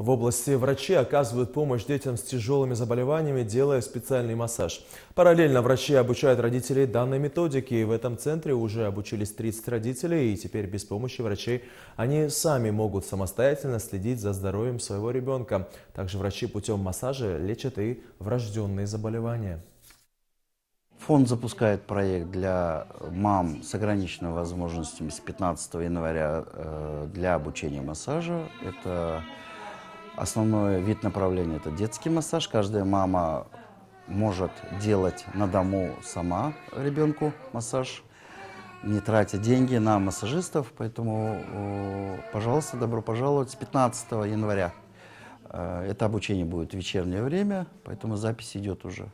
В области врачи оказывают помощь детям с тяжелыми заболеваниями, делая специальный массаж. Параллельно врачи обучают родителей данной методике. В этом центре уже обучились 30 родителей, и теперь без помощи врачей они сами могут самостоятельно следить за здоровьем своего ребенка. Также врачи путем массажа лечат и врожденные заболевания. Фонд запускает проект для мам с ограниченными возможностями с 15 января э, для обучения массажа. Это Основной вид направления – это детский массаж. Каждая мама может делать на дому сама ребенку массаж, не тратя деньги на массажистов. Поэтому, пожалуйста, добро пожаловать с 15 января. Э, это обучение будет в вечернее время, поэтому запись идет уже.